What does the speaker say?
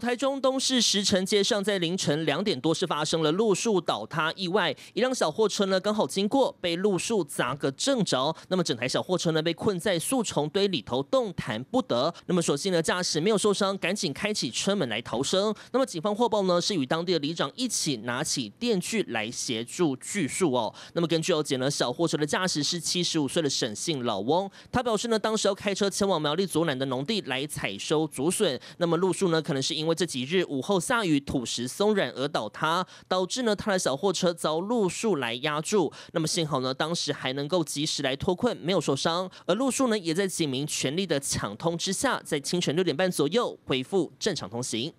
台中东市石城街上，在凌晨两点多是发生了路树倒塌意外，一辆小货车呢刚好经过，被路树砸个正着。那么整台小货车呢被困在树丛堆里头，动弹不得。那么所幸呢驾驶没有受伤，赶紧开启车门来逃生。那么警方获报呢，是与当地的里长一起拿起电锯来协助锯树哦。那么根据了解呢，小货车的驾驶是七十五岁的沈姓老翁，他表示呢当时要开车前往苗栗竹南的农地来采收竹笋，那么路树呢可能是。因为这几日午后下雨，土石松软而倒塌，导致呢他的小货车遭路树来压住。那么幸好呢，当时还能够及时来脱困，没有受伤。而路树呢，也在警民全力的抢通之下，在清晨六点半左右恢复正常通行。